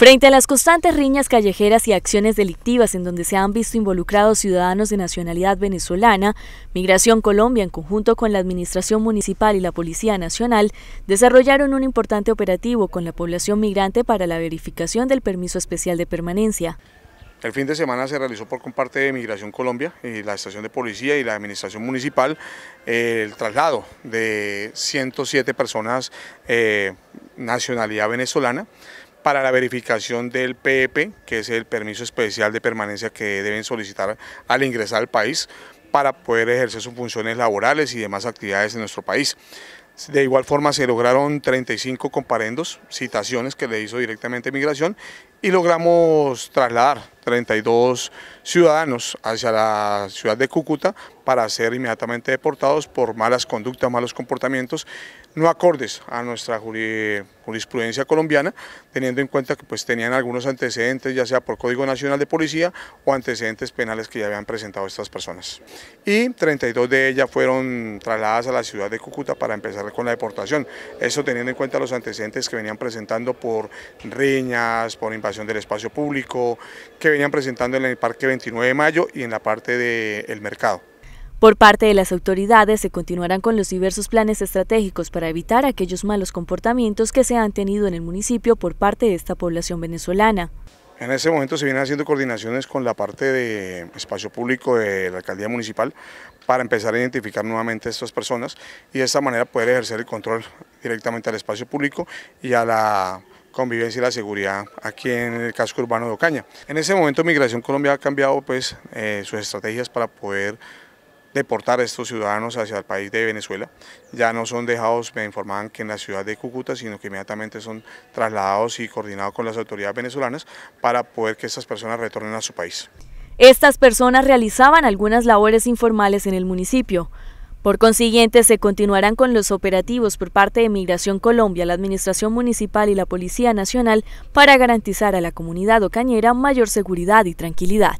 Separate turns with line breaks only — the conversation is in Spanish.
Frente a las constantes riñas callejeras y acciones delictivas en donde se han visto involucrados ciudadanos de nacionalidad venezolana, Migración Colombia, en conjunto con la Administración Municipal y la Policía Nacional, desarrollaron un importante operativo con la población migrante para la verificación del permiso especial de permanencia.
El fin de semana se realizó por parte de Migración Colombia, y la estación de policía y la administración municipal eh, el traslado de 107 personas eh, nacionalidad venezolana para la verificación del PEP, e que es el permiso especial de permanencia que deben solicitar al ingresar al país para poder ejercer sus funciones laborales y demás actividades en nuestro país. De igual forma se lograron 35 comparendos, citaciones que le hizo directamente Migración y logramos trasladar 32 ciudadanos hacia la ciudad de Cúcuta para ser inmediatamente deportados por malas conductas, malos comportamientos, no acordes a nuestra jurisprudencia colombiana, teniendo en cuenta que pues tenían algunos antecedentes, ya sea por Código Nacional de Policía o antecedentes penales que ya habían presentado estas personas. Y 32 de ellas fueron trasladadas a la ciudad de Cúcuta para empezar con la deportación, eso teniendo en cuenta los antecedentes que venían presentando por riñas, por invasiones, del espacio público, que venían presentando en el Parque 29 de Mayo y en la parte del mercado.
Por parte de las autoridades se continuarán con los diversos planes estratégicos para evitar aquellos malos comportamientos que se han tenido en el municipio por parte de esta población venezolana.
En ese momento se vienen haciendo coordinaciones con la parte de espacio público de la alcaldía municipal para empezar a identificar nuevamente a estas personas y de esta manera poder ejercer el control directamente al espacio público y a la convivencia y la seguridad aquí en el casco urbano de Ocaña. En ese momento Migración Colombia ha cambiado pues, eh, sus estrategias para poder deportar a estos ciudadanos hacia el país de Venezuela. Ya no son dejados, me informaban que en la ciudad de Cúcuta, sino que inmediatamente son trasladados y coordinados con las autoridades venezolanas para poder que estas personas retornen a su país.
Estas personas realizaban algunas labores informales en el municipio, por consiguiente, se continuarán con los operativos por parte de Migración Colombia, la Administración Municipal y la Policía Nacional para garantizar a la comunidad ocañera mayor seguridad y tranquilidad.